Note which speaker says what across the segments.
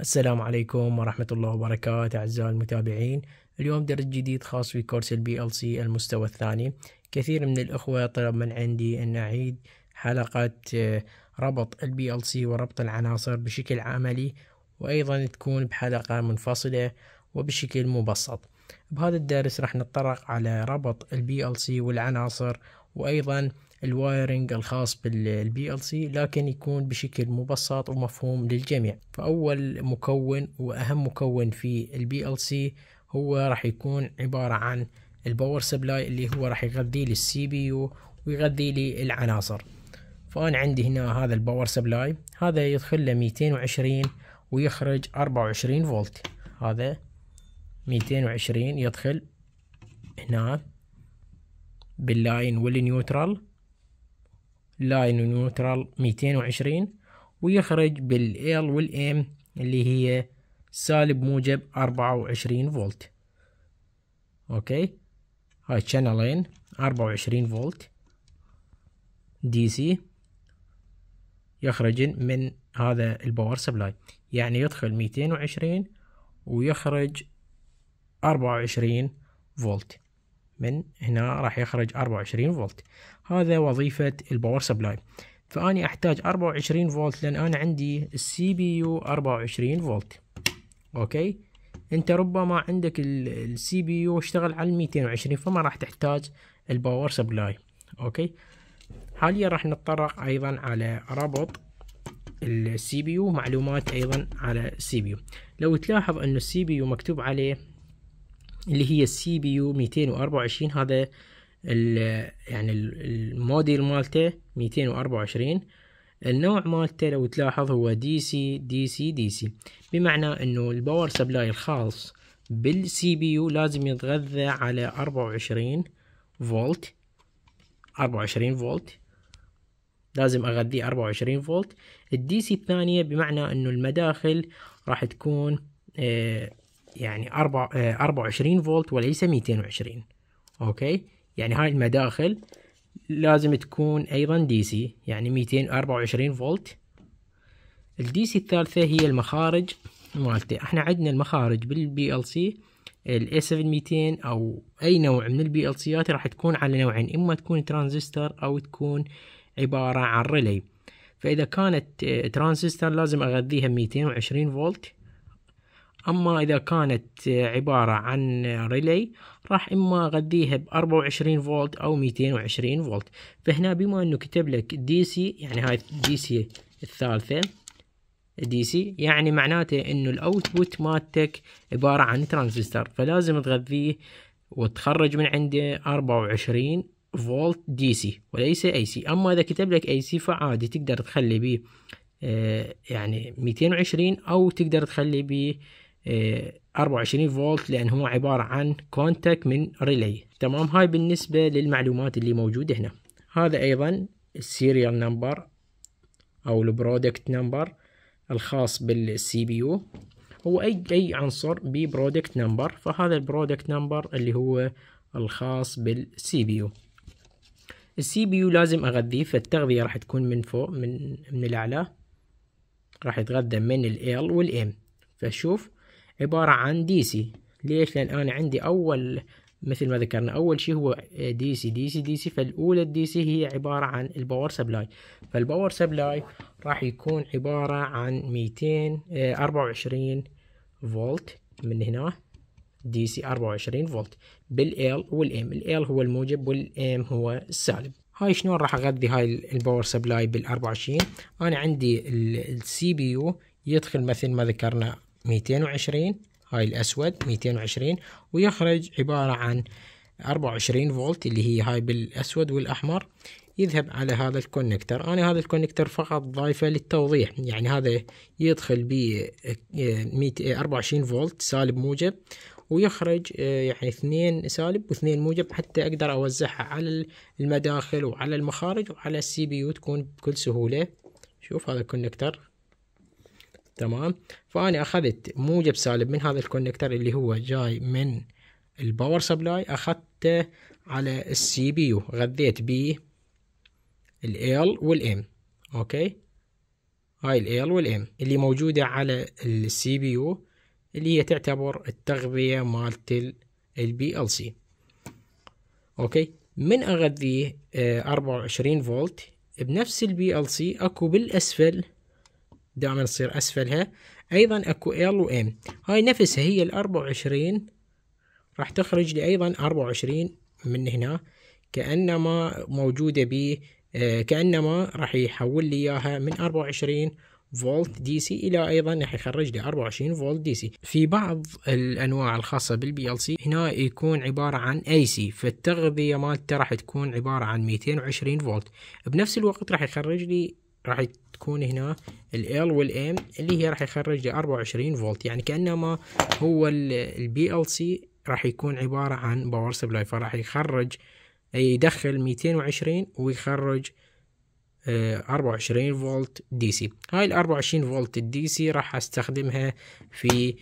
Speaker 1: السلام عليكم ورحمة الله وبركاته أعزائي المتابعين اليوم درس جديد خاص في كورس البي ال سي المستوى الثاني كثير من الأخوة طلب من عندي أن أعيد حلقة آه، ربط البي ال سي وربط العناصر بشكل عملي وأيضا تكون بحلقة منفصلة وبشكل مبسط بهذا الدرس راح نتطرق على ربط البي ال سي والعناصر وأيضا الوايرنج الخاص بالبي ال سي لكن يكون بشكل مبسط ومفهوم للجميع فاول مكون واهم مكون في البي ال سي هو راح يكون عبارة عن الباور سبلاي اللي هو راح يغذي لي السي بي يو ويغذي لي العناصر فأنا عندي هنا هذا الباور سبلاي هذا يدخل له 220 ويخرج 24 فولت هذا 220 يدخل هنا باللاين والنيوترال لاين ميتين 220 ويخرج بالال والام اللي هي سالب موجب 24 فولت اوكي هاي شانلين 24 فولت دي سي يخرجن من هذا الباور سبلاي يعني يدخل 220 ويخرج 24 فولت من هنا راح يخرج 24 فولت هذا وظيفة الباور سبلاي فأني أحتاج 24 فولت لأن أنا عندي السي بي يو 24 فولت أوكي أنت ربما عندك السي بي يو اشتغل على 220 فما راح تحتاج الباور سبلاي أوكي حاليا راح نتطرق أيضا على ربط السي بي يو معلومات أيضا على السي بي يو لو تلاحظ أنه السي بي يو مكتوب عليه اللي هي السي بي يو 224 هذا ال يعني الموديل مالته 224 النوع مالته لو تلاحظ هو دي سي دي سي دي سي بمعنى انه الباور سبلاي الخاص بالسي بي يو لازم يتغذى على 24 فولت 24 فولت لازم اغذيه 24 فولت الدي سي الثانيه بمعنى انه المداخل راح تكون آه يعني 24 آه، فولت وليس 220 اوكي يعني هاي المداخل لازم تكون ايضا دي سي يعني 224 فولت الدي سي الثالثة هي المخارج مالته احنا عندنا المخارج بالبي ال سي ال 7200 او اي نوع من البي ال سيات راح تكون على نوعين اما تكون ترانزستور او تكون عبارة عن ريلي فاذا كانت آه، ترانزستور لازم اغذيها 220 فولت أما إذا كانت عبارة عن ريلي راح إما أغذيها ب 24 فولت أو 220 فولت فهنا بما أنه كتب لك دي سي يعني هاي دي سي الثالثة دي سي يعني معناته أنه الأوتبوت مالتك عبارة عن ترانزستور فلازم تغذيه وتخرج من عنده 24 فولت دي سي وليس اي سي اما اذا كتب لك اي سي فعادي تقدر تخلي بيه آه، يعني 220 او تقدر تخلي بيه 24 آه، فولت لان هو عباره عن كونتاك من ريلي تمام هاي بالنسبه للمعلومات اللي موجوده هنا هذا ايضا السيريال نمبر او البرودكت نمبر الخاص بالسي بي يو هو اي اي عنصر ببرودكت نمبر فهذا البرودكت نمبر اللي هو الخاص بالسي بي يو السي بي يو لازم اغذيه فالتغذيه راح تكون من فوق من من الاعلى راح يتغذى من ال L والام فشوف عبارة عن دي سي ليش لأن أنا عندي أول مثل ما ذكرنا أول شيء هو دي سي دي سي دي سي فالأولى الدي سي هي عبارة عن الباور سبلاي فالباور سبلاي راح يكون عبارة عن ميتين آه، أربعة وعشرين فولت من هنا دي سي 24 فولت بالال والام ال هو الموجب والام هو السالب هاي شلون راح اغذي هاي الباور سبلاي بال 24 انا عندي السي بي يو يدخل مثل ما ذكرنا 220 هاي الأسود 220 ويخرج عبارة عن 24 فولت اللي هي هاي بالأسود والأحمر يذهب على هذا الكونكتر أنا هذا الكونكتر فقط ضايفه للتوضيح يعني هذا يدخل ب 24 آه، آه، فولت سالب موجب ويخرج آه، يعني اثنين سالب واثنين موجب حتى اقدر اوزعها على المداخل وعلى المخارج وعلى السي بي يو تكون بكل سهولة شوف هذا الكونكتر تمام فأنا أخذت موجب سالب من هذا الكونكتر اللي هو جاي من الباور سبلاي أخذته على السي بي يو غذيت بيه ال والام أوكي هاي ال والام اللي موجودة على السي بي يو اللي هي تعتبر التغذية مالت البي ال سي أوكي من أغذيه 24 آه، فولت بنفس البي ال سي اكو بالاسفل دائما تصير أسفلها أيضا أكو ال و هاي نفسها هي ال وعشرين راح تخرج لي أيضا أربعة وعشرين من هنا كأنما موجودة ب آه، كأنما راح يحول لي إياها من أربعة وعشرين فولت دي سي الى ايضا راح يخرج لي 24 فولت دي سي في بعض الانواع الخاصه بالبي ال سي هنا يكون عباره عن اي سي فالتغذيه مالته راح تكون عباره عن 220 فولت بنفس الوقت راح يخرج لي راح تكون هنا ال L وال M اللي هي راح يخرج 24 فولت يعني كأنما هو ال PLC راح يكون عبارة عن باور سبلاي فراح يخرج يدخل 220 ويخرج 24 آه، فولت دي سي هاي ال 24 فولت الدي سي راح استخدمها في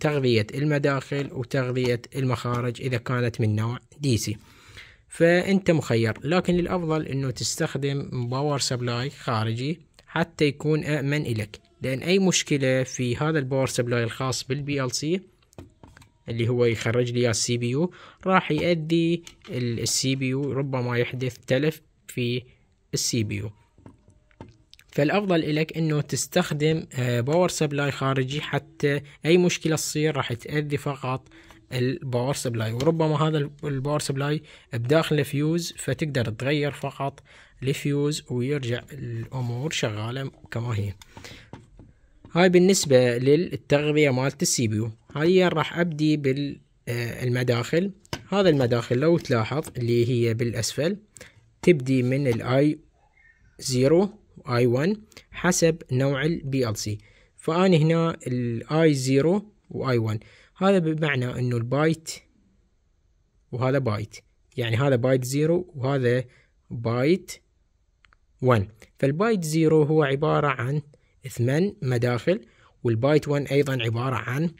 Speaker 1: تغذية المداخل وتغذية المخارج إذا كانت من نوع دي سي فأنت مخير لكن الأفضل أنه تستخدم باور سبلاي خارجي حتى يكون امن إلك لأن أي مشكلة في هذا الباور سبلاي الخاص بالبي ال سي اللي هو يخرج لي السي بي يو راح يؤدي السي بي يو ربما يحدث تلف في السي بي يو فالافضل لك انه تستخدم باور آه، سبلاي خارجي حتى اي مشكله تصير راح تؤدي فقط الباور سبلاي وربما هذا الباور سبلاي بداخل الفيوز فتقدر تغير فقط الفيوز ويرجع الامور شغاله كما هي هاي بالنسبه للتغذيه مالت السي بي يو هاي راح ابدي بالمداخل آه، هذا المداخل لو تلاحظ اللي هي بالاسفل تبدي من الاي زيرو اي 1 حسب نوع البي ال سي فاني هنا الاي زيرو واي 1 هذا بمعنى انه البايت وهذا بايت يعني هذا بايت زيرو وهذا بايت 1 فالبايت زيرو هو عبارة عن ثمان مداخل والبايت 1 أيضا عبارة عن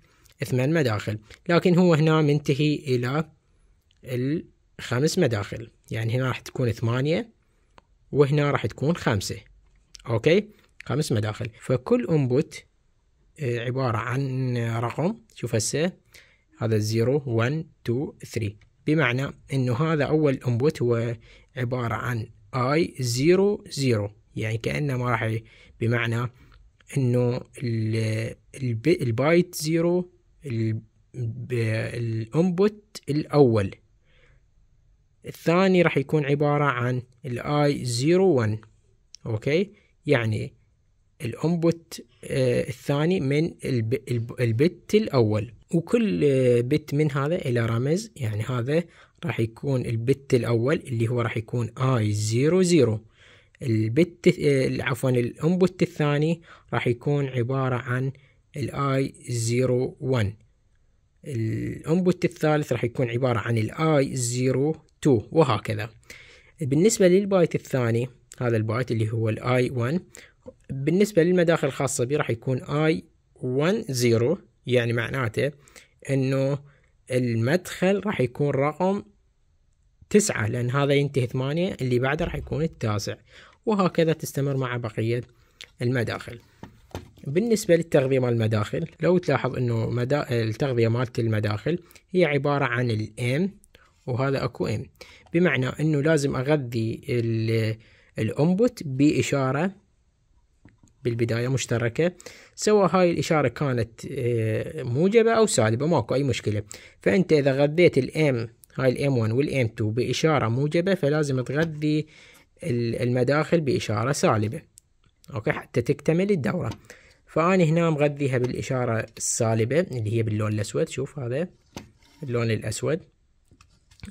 Speaker 1: ثمان مداخل لكن هو هنا منتهي إلى الخمس مداخل يعني هنا راح تكون ثمانية وهنا راح تكون خمسة أوكي خمس مداخل فكل انبوت عبارة عن رقم شوف هسه هذا 0 1 2 3 بمعنى انه هذا اول انبوت هو عبارة عن اي 0 0 يعني كأنه ما راح بمعنى انه البايت 0 الانبوت الاول الثاني راح يكون عبارة عن الاي 0 1 اوكي يعني الانبوت آه، الثاني من البت الاول وكل آه، بت من هذا الى رمز يعني هذا راح يكون البت الاول اللي هو راح يكون اي زيرو زيرو البت آه، عفوا الانبوت الثاني راح يكون عبارة عن الاي زيرو ون الانبوت الثالث راح يكون عبارة عن الاي زيرو تو وهكذا بالنسبة للبايت الثاني هذا البايت اللي هو الاي 1 بالنسبة للمداخل الخاصة بي راح يكون اي 1 0 يعني معناته انه المدخل راح يكون رقم تسعة لأن هذا ينتهي ثمانية اللي بعده راح يكون التاسع وهكذا تستمر مع بقية المداخل بالنسبة للتغذية مال المداخل لو تلاحظ أنه مدا... التغذية مالت المداخل هي عبارة عن الام وهذا اكو ام بمعنى أنه لازم أغذي الأنبوت بإشارة بالبداية مشتركة سواء هاي الإشارة كانت آه، موجبة أو سالبة ماكو أي مشكلة فأنت إذا غذيت الام هاي الام 1 والام 2 بإشارة موجبة فلازم تغذي المداخل بإشارة سالبة أوكي حتى تكتمل الدورة فاني هنا مغذيها بالإشارة السالبة اللي هي باللون الأسود شوف هذا اللون الأسود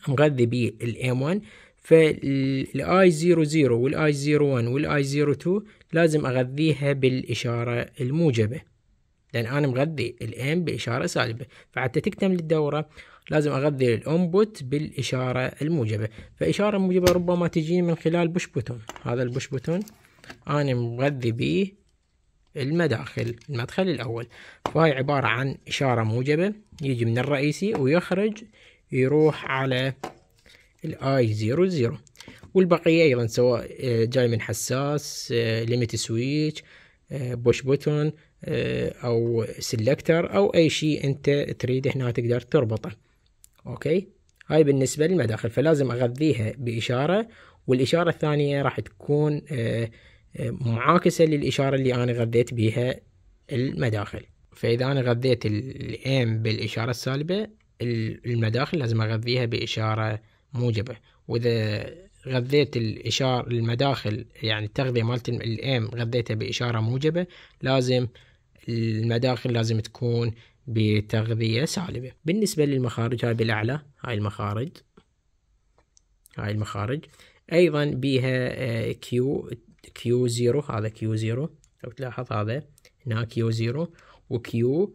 Speaker 1: مغذي بالام 1 فالاي 00 والاي 01 والاي 02 لازم أغذيها بالإشارة الموجبة لأن أنا مغذي الأم بإشارة سالبة فحتى تكتمل الدورة لازم أغذي الأنبوت بالإشارة الموجبة فإشارة موجبة ربما تجيني من خلال بوش بوتون هذا البوش بوتون أنا مغذي به المداخل المدخل الأول فهي عبارة عن إشارة موجبة يجي من الرئيسي ويخرج يروح على الاي زيرو زيرو والبقيه ايضا سواء آه، جاي من حساس آه، ليميت سويتش آه، بوش بوتون او سيلكتر او اي شيء انت تريده هنا تقدر تربطه اوكي هاي بالنسبه للمداخل فلازم اغذيها باشاره والاشاره الثانيه راح تكون معاكسه للاشاره اللي انا غذيت بها المداخل فاذا انا غذيت الام بالاشاره السالبه المداخل لازم اغذيها باشاره موجبه واذا غذيت الإشارة المداخل يعني التغذية مالت الام غذيتها بإشارة موجبة لازم المداخل لازم تكون بتغذية سالبة بالنسبة للمخارج هاي بالأعلى هاي المخارج هاي المخارج أيضا بيها كيو كيو زيرو هذا كيو زيرو لو تلاحظ هذا هنا كيو زيرو وكيو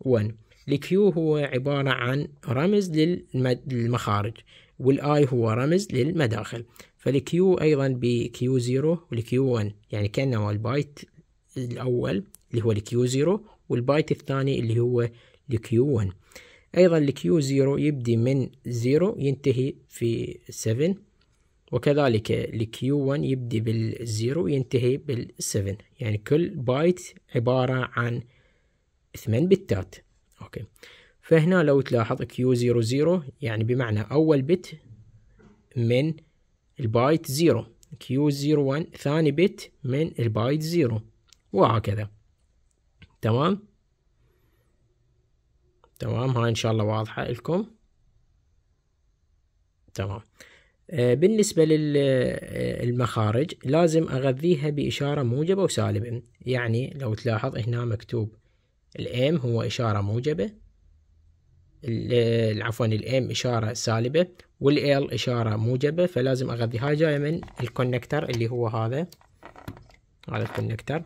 Speaker 1: 1 الكيو هو عبارة عن رمز للمخارج والاي هو رمز للمداخل فالكيو أيضا بكيو 0 والكيو 1 يعني كأنه البايت الأول اللي هو الكيو 0 والبايت الثاني اللي هو الكيو 1 أيضا الكيو 0 يبدي من 0 ينتهي في 7 وكذلك الكيو 1 يبدي بالزيرو ينتهي بالسفن يعني كل بايت عبارة عن ثمان بتات اوكي فهنا لو تلاحظ Q00 يعني بمعنى اول بت من البايت 0 Q01 ثاني بت من البايت 0 وهكذا تمام تمام هاي ان شاء الله واضحه لكم تمام آه، بالنسبة للمخارج آه، لازم أغذيها بإشارة موجبة وسالبة يعني لو تلاحظ هنا مكتوب الام هو إشارة موجبة عفوا الام إشارة سالبة والال إشارة موجبة فلازم اغذي هاي جاية من الكونكتر اللي هو هذا هذا الكونكتر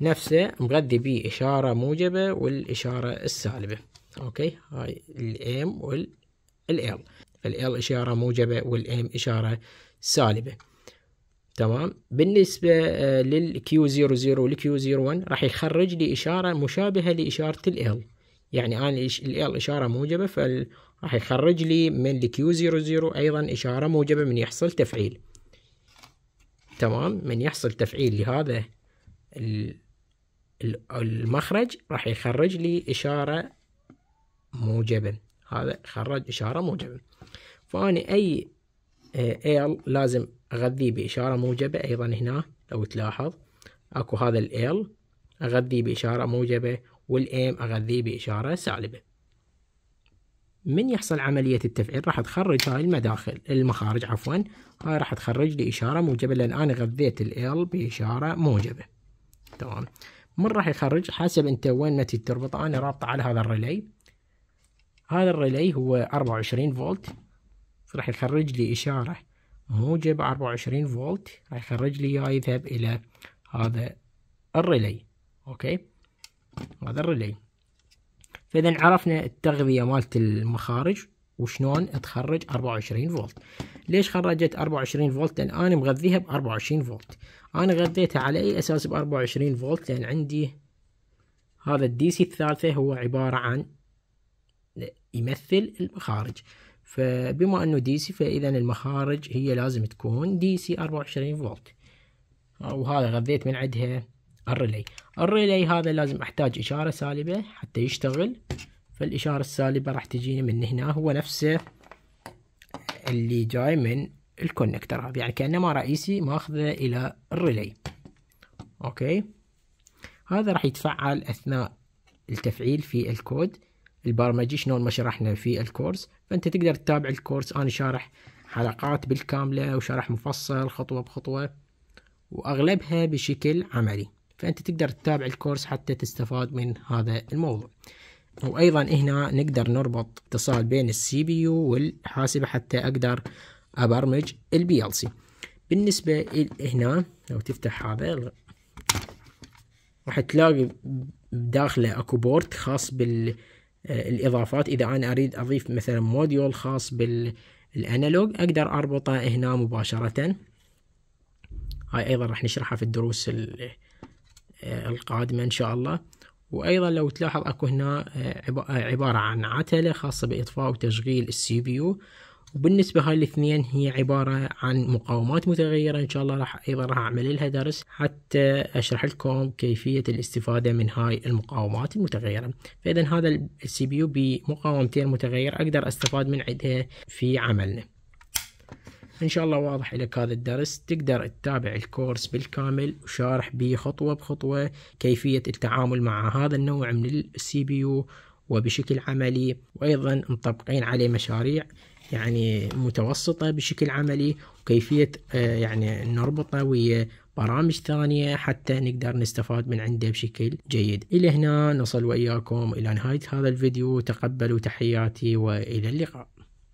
Speaker 1: نفسه مغذي بيه إشارة موجبة والإشارة السالبة أوكي هاي الام والال فالال إشارة موجبة والام إشارة سالبة تمام بالنسبة آه، للكيو 00 والكيو 01 راح يخرج لي إشارة مشابهة لإشارة ال يعني أنا ال إشارة موجبة فراح يخرج لي من الكيو 00 أيضا إشارة موجبة من يحصل تفعيل تمام من يحصل تفعيل لهذا المخرج راح يخرج لي إشارة موجبة هذا خرج إشارة موجبة فاني أي ال آه، لازم أغذيه بإشارة موجبة أيضا هنا لو تلاحظ أكو هذا ال أغذيه بإشارة موجبة M أغذيه بإشارة سالبة من يحصل عملية التفعيل راح تخرج هاي المداخل المخارج عفوا هاي راح تخرج لي إشارة موجبة لأن أنا غذيت ال بإشارة موجبة تمام من راح يخرج حسب أنت وين ما تربط أنا رابطة على هذا الريلي هذا الريلي هو 24 فولت راح يخرج لي إشارة هو جاب 24 فولت يخرج لي اياه يذهب الى هذا الريلي اوكي هذا الريلي فاذا عرفنا التغذيه مالت المخارج وشلون تخرج 24 فولت ليش خرجت 24 فولت لان انا مغذيها ب 24 فولت انا غذيتها على اي اساس ب 24 فولت لان عندي هذا الدي سي الثالثه هو عباره عن يمثل المخارج فبما انه دي سي فاذا المخارج هي لازم تكون دي سي 24 فولت وهذا غذيت من عندها الريلي الريلي هذا لازم احتاج اشاره سالبه حتى يشتغل فالاشاره السالبه راح تجيني من هنا هو نفسه اللي جاي من الكونكتر هذا يعني كانما رئيسي ماخذه الى الريلي اوكي هذا راح يتفعل اثناء التفعيل في الكود البرمجي شلون ما شرحنا في الكورس فانت تقدر تتابع الكورس انا شارح حلقات بالكامله وشرح مفصل خطوه بخطوه واغلبها بشكل عملي فانت تقدر تتابع الكورس حتى تستفاد من هذا الموضوع وايضا هنا نقدر نربط اتصال بين السي بي يو والحاسبه حتى اقدر ابرمج البي ال سي بالنسبه هنا لو تفتح هذا راح تلاقي بداخله اكو بورت خاص بال الاضافات اذا انا اريد اضيف مثلا موديول خاص بالانالوج اقدر اربطه هنا مباشره هاي ايضا راح نشرحها في الدروس القادمه ان شاء الله وايضا لو تلاحظ اكو هنا عباره عن عتله خاصه باطفاء وتشغيل السي بي يو وبالنسبة هاي الاثنين هي عبارة عن مقاومات متغيرة إن شاء الله راح أيضا راح أعمل لها درس حتى أشرح لكم كيفية الاستفادة من هاي المقاومات المتغيرة فإذا هذا السي بي يو بمقاومتين متغيرة أقدر أستفاد من عدها في عملنا ان شاء الله واضح لك هذا الدرس تقدر تتابع الكورس بالكامل وشارح به خطوه بخطوه كيفيه التعامل مع هذا النوع من السي بي يو وبشكل عملي وايضا مطبقين عليه مشاريع يعني متوسطة بشكل عملي وكيفية آه، يعني نربطه ويا برامج ثانية حتى نقدر نستفاد من عنده بشكل جيد إلى هنا نصل وإياكم إلى نهاية هذا الفيديو تقبلوا تحياتي وإلى اللقاء